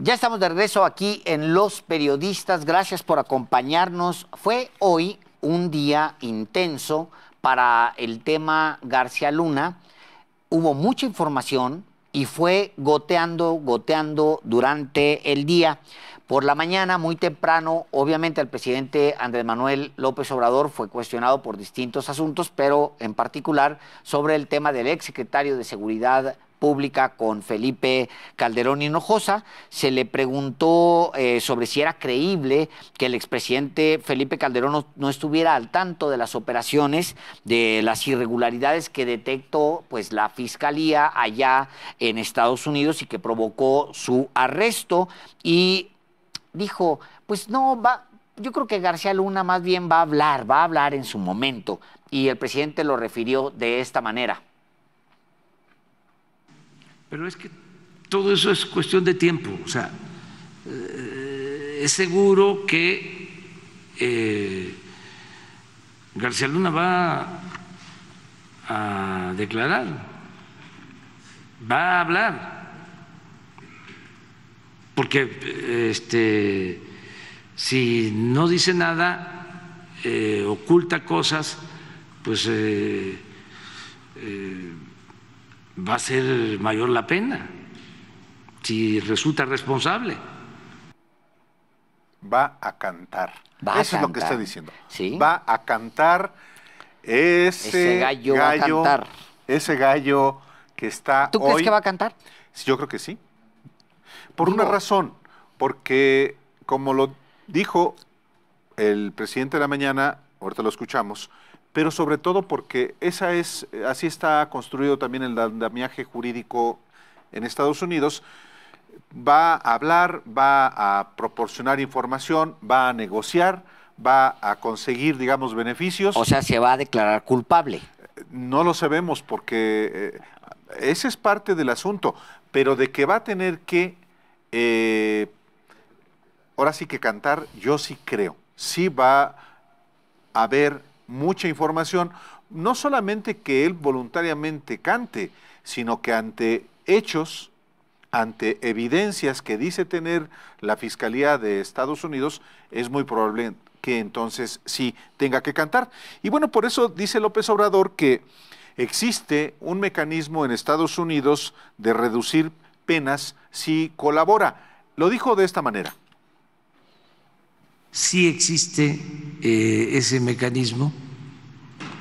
Ya estamos de regreso aquí en Los Periodistas. Gracias por acompañarnos. Fue hoy un día intenso para el tema García Luna. Hubo mucha información y fue goteando, goteando durante el día. Por la mañana, muy temprano, obviamente el presidente Andrés Manuel López Obrador fue cuestionado por distintos asuntos, pero en particular sobre el tema del exsecretario de Seguridad Pública con Felipe Calderón Hinojosa, se le preguntó eh, sobre si era creíble que el expresidente Felipe Calderón no, estuviera al tanto de las operaciones, de las irregularidades que detectó pues, la fiscalía allá en Estados Unidos y que provocó su arresto. Y dijo, pues no, va, yo creo que García Luna más bien va a hablar, va a hablar en su momento. Y el presidente lo refirió de esta manera. Pero es que todo eso es cuestión de tiempo. O sea, eh, es seguro que eh, García Luna va a declarar, va a hablar, porque este, si no dice nada, eh, oculta cosas, pues va a ser mayor la pena si resulta responsable. Va a cantar. Eso es lo que está diciendo. Va a cantar ese, gallo, Ese gallo que está. ¿Tú crees que va a cantar? Yo creo que sí. Por una razón, porque como lo dijo el presidente de la mañana, ahorita lo escuchamos, pero sobre todo porque esa es, eh, así está construido también el andamiaje jurídico en Estados Unidos, va a hablar, va a proporcionar información, va a negociar, va a conseguir, digamos, beneficios. O sea, se va a declarar culpable. No lo sabemos porque eh, ese es parte del asunto, pero de que va a tener que, eh, ahora sí que cantar, yo sí creo, sí va a haber mucha información, no solamente que él voluntariamente cante, sino que ante hechos, ante evidencias que dice tener la Fiscalía de Estados Unidos, es muy probable que entonces sí tenga que cantar. Y bueno, por eso dice López Obrador que existe un mecanismo en Estados Unidos de reducir penas si colabora. Lo dijo de esta manera. Si existe eh, ese mecanismo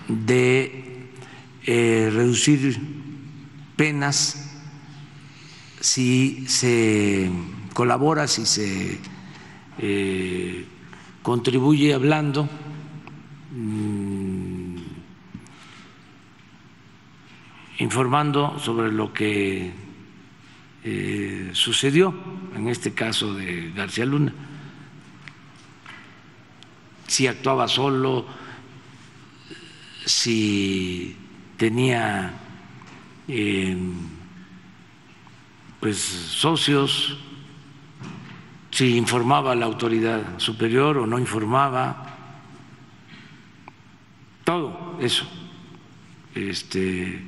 de eh, reducir penas si se colabora, si se eh, contribuye hablando. Mm, informando sobre lo que sucedió en este caso de García Luna si actuaba solo, si tenía em, pues socios, si informaba a la autoridad superior o no informaba, todo eso. Este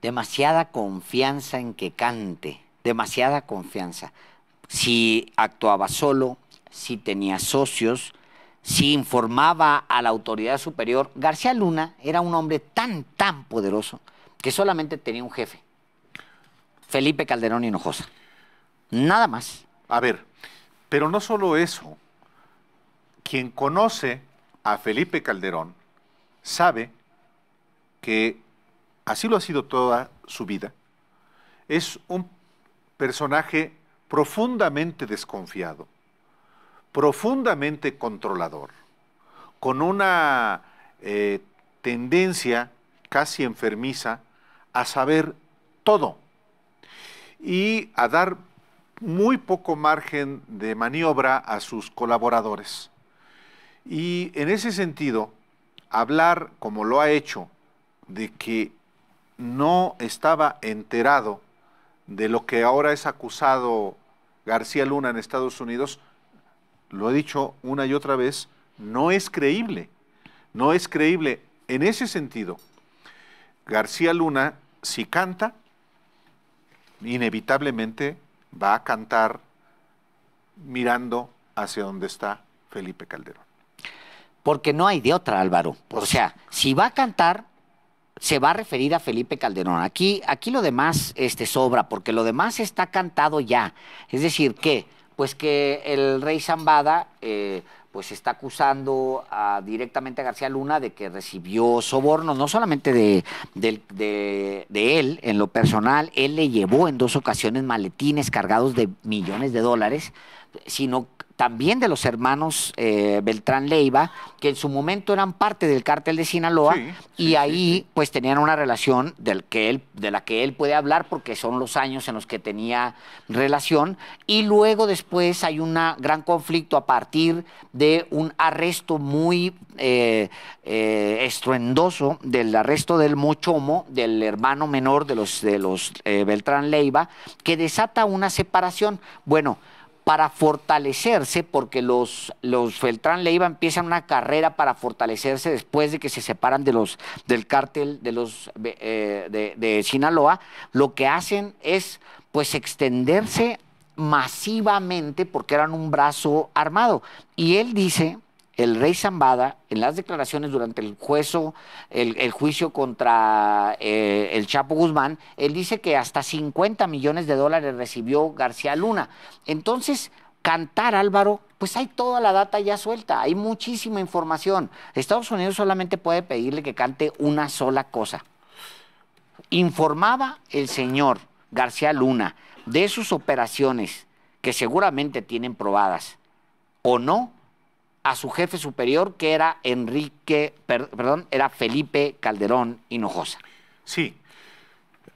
demasiada confianza en que cante, demasiada confianza. Si actuaba solo, si tenía socios, si informaba a la autoridad superior. García Luna era un hombre tan, tan poderoso que solamente tenía un jefe, Felipe Calderón Hinojosa. Nada más. A ver, pero no solo eso. Quien conoce a Felipe Calderón sabe que así lo ha sido toda su vida. Es un personaje profundamente desconfiado, profundamente controlador, con una eh, tendencia casi enfermiza a saber todo y a dar muy poco margen de maniobra a sus colaboradores. Y en ese sentido, hablar como lo ha hecho de que no estaba enterado de lo que ahora es acusado García Luna en Estados Unidos, lo he dicho una y otra vez, no es creíble. No es creíble en ese sentido. García Luna, si canta, inevitablemente va a cantar mirando hacia donde está Felipe Calderón. Porque no hay de otra, Álvaro. Pues o sea, si va a cantar, se va a referir a Felipe Calderón. Aquí, aquí lo demás este, sobra, porque lo demás está cantado ya. Es decir, que pues que el rey Zambada eh, pues está acusando directamente a García Luna de que recibió sobornos, no solamente de, él en lo personal, él le llevó en dos ocasiones maletines cargados de millones de dólares sino también de los hermanos eh, Beltrán Leiva, que en su momento eran parte del cártel de Sinaloa y ahí pues tenían una relación del que él, de la que él puede hablar porque son los años en los que tenía relación y luego después hay un gran conflicto a partir de un arresto muy eh, eh, estruendoso del arresto del Mochomo, del hermano menor de los, de los Beltrán Leiva, que desata una separación. Bueno, para fortalecerse, porque los, los Feltrán Leiva empiezan una carrera para fortalecerse después de que se separan de los, del cártel de, los, eh, de Sinaloa, lo que hacen es pues extenderse masivamente porque eran un brazo armado. Y él dice el rey Zambada, en las declaraciones durante el, el, juicio contra eh, el Chapo Guzmán, él dice que hasta 50 millones de dólares recibió García Luna. Entonces, cantar Álvaro, pues hay toda la data ya suelta, hay muchísima información. Estados Unidos solamente puede pedirle que cante una sola cosa. Informaba el señor García Luna de sus operaciones, que seguramente tienen probadas, o no, a su jefe superior, que era Enrique, perdón, era Felipe Calderón Hinojosa. Sí.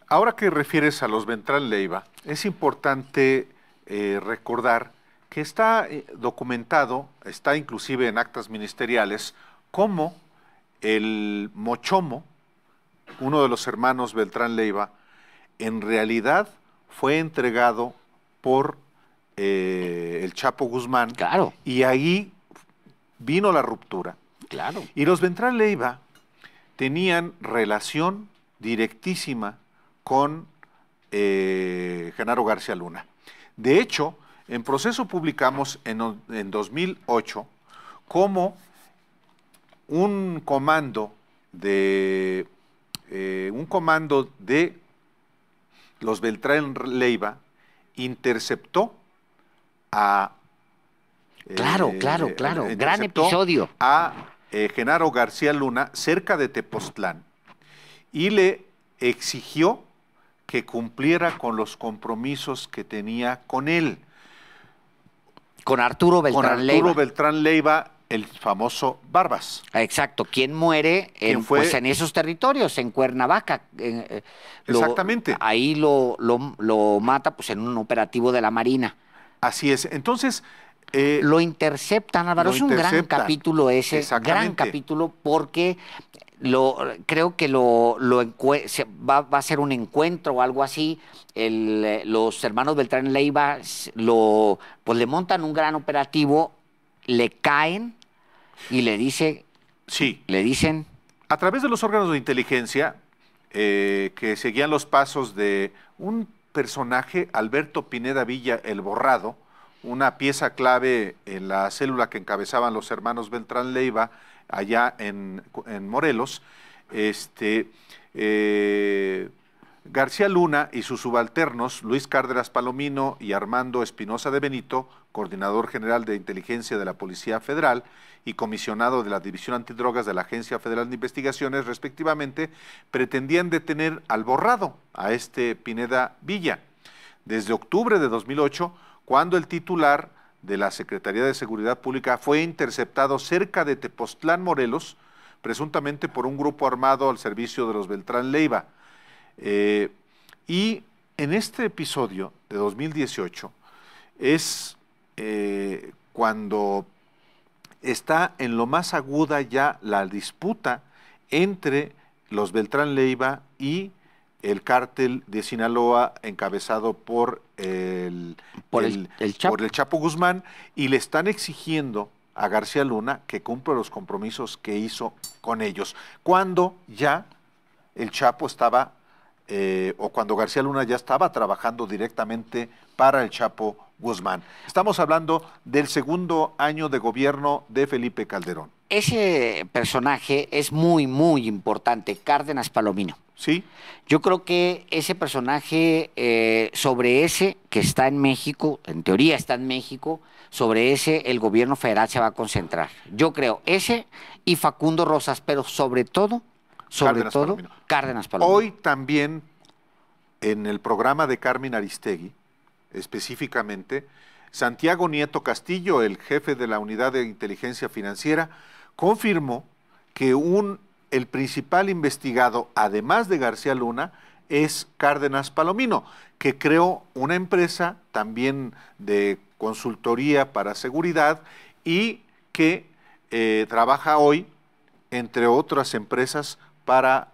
Ahora que refieres a los Ventral Leiva, es importante eh, recordar que está eh, documentado, está inclusive en actas ministeriales, cómo el Mochomo, uno de los hermanos Beltrán Leiva, en realidad fue entregado por eh, el Chapo Guzmán. Claro. Y ahí vino la ruptura. Claro. Y los Ventral Leiva tenían relación directísima con eh, Genaro García Luna. De hecho, en proceso publicamos en, 2008 cómo un comando de eh, un comando de los Beltrán Leiva interceptó a Claro, eh, claro, eh, claro. Gran episodio. A eh, Genaro García Luna cerca de Tepoztlán y le exigió que cumpliera con los compromisos que tenía con él. Con Arturo Beltrán Leiva. Arturo Beltrán Leiva, el famoso Barbas. Exacto, quien muere en, pues, en esos territorios, en Cuernavaca. Exactamente. Ahí lo, lo mata pues, en un operativo de la Marina. Así es. Entonces, eh, lo interceptan, Álvaro. es un gran capítulo ese, gran capítulo, porque lo, creo que lo, va, a ser un encuentro o algo así. los hermanos Beltrán Leiva lo, pues le montan un gran operativo, le caen y le dice. Sí. Le dicen. A través de los órganos de inteligencia eh, que seguían los pasos de un personaje, Alberto Pineda Villa, el borrado, una pieza clave en la célula que encabezaban los hermanos Beltrán Leiva allá en, en Morelos, este, eh, García Luna y sus subalternos, Luis Cárderas Palomino y Armando Espinosa de Benito, coordinador general de inteligencia de la Policía Federal y comisionado de la División Antidrogas de la Agencia Federal de Investigaciones, respectivamente, pretendían detener al borrado, a este Pineda Villa. Desde octubre de 2008, cuando el titular de la Secretaría de Seguridad Pública fue interceptado cerca de Tepoztlán, Morelos, presuntamente por un grupo armado al servicio de los Beltrán Leiva. Eh, y en este episodio de 2018 es eh, cuando está en lo más aguda ya la disputa entre los Beltrán Leiva y el cártel de Sinaloa encabezado por el, por el, Por el Chapo Guzmán y le están exigiendo a García Luna que cumpla los compromisos que hizo con ellos, cuando ya el Chapo estaba eh, o cuando García Luna ya estaba trabajando directamente para el Chapo Guzmán. Estamos hablando del segundo año de gobierno de Felipe Calderón. Ese personaje es muy, muy importante, Cárdenas Palomino. Sí. Yo creo que ese personaje, eh, sobre ese que está en México, en teoría está en México, sobre ese el gobierno federal se va a concentrar. Yo creo ese y Facundo Rosas, pero sobre todo sobre todo Cárdenas Palomino. Hoy también en el programa de Carmen Aristegui, específicamente, Santiago Nieto Castillo, el jefe de la Unidad de Inteligencia Financiera, confirmó que un, el principal investigado, además de García Luna, es Cárdenas Palomino, que creó una empresa también de consultoría para seguridad y que eh, trabaja hoy, entre otras empresas, para